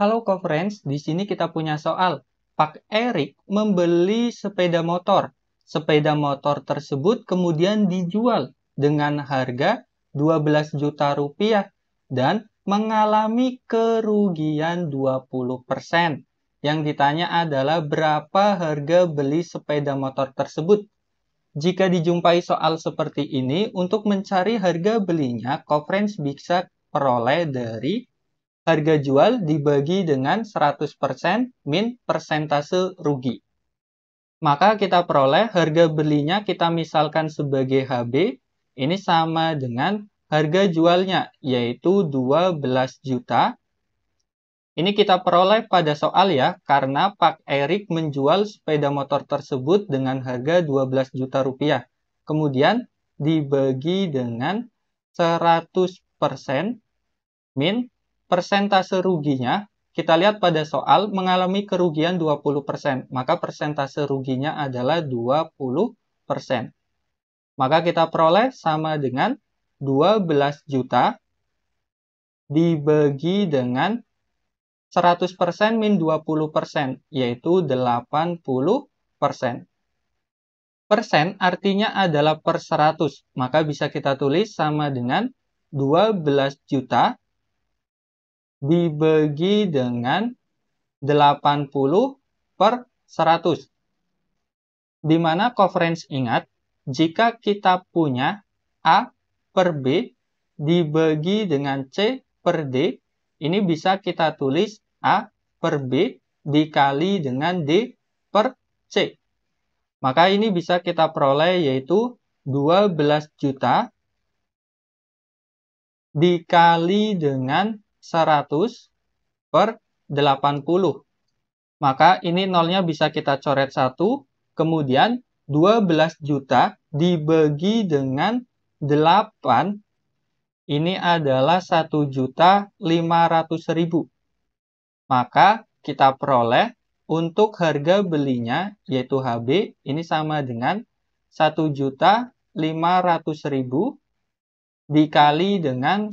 Halo co di sini kita punya soal. Pak Erik membeli sepeda motor. Sepeda motor tersebut kemudian dijual dengan harga 12 juta rupiah dan mengalami kerugian 20%. Yang ditanya adalah berapa harga beli sepeda motor tersebut. Jika dijumpai soal seperti ini, untuk mencari harga belinya, co bisa peroleh dari harga jual dibagi dengan 100% min persentase rugi. Maka kita peroleh harga belinya kita misalkan sebagai HB, ini sama dengan harga jualnya, yaitu 12 juta. Ini kita peroleh pada soal ya, karena Pak Erik menjual sepeda motor tersebut dengan harga 12 juta rupiah. Kemudian dibagi dengan 100% min persentase ruginya kita lihat pada soal mengalami kerugian 20%, maka persentase ruginya adalah 20%. Maka kita peroleh sama dengan 12 juta dibagi dengan 100% min 20%, yaitu 80%. Persen artinya adalah per 100, maka bisa kita tulis sama dengan 12 juta dibagi dengan 80 per 100. Di mana coverage ingat, jika kita punya A per B dibagi dengan C per D, ini bisa kita tulis A per B dikali dengan D per C. Maka ini bisa kita peroleh yaitu 12 juta dikali dengan 100 per 80. Maka ini nolnya bisa kita coret 1, kemudian 12 juta dibagi dengan 8 ini adalah 1.500.000. Maka kita peroleh untuk harga belinya yaitu HB ini sama dengan 1.500.000 dikali dengan 10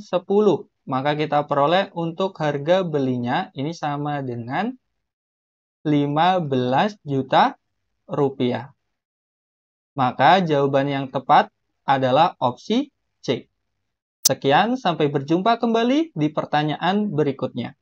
maka kita peroleh untuk harga belinya ini sama dengan 15 juta rupiah. Maka jawaban yang tepat adalah opsi C. Sekian, sampai berjumpa kembali di pertanyaan berikutnya.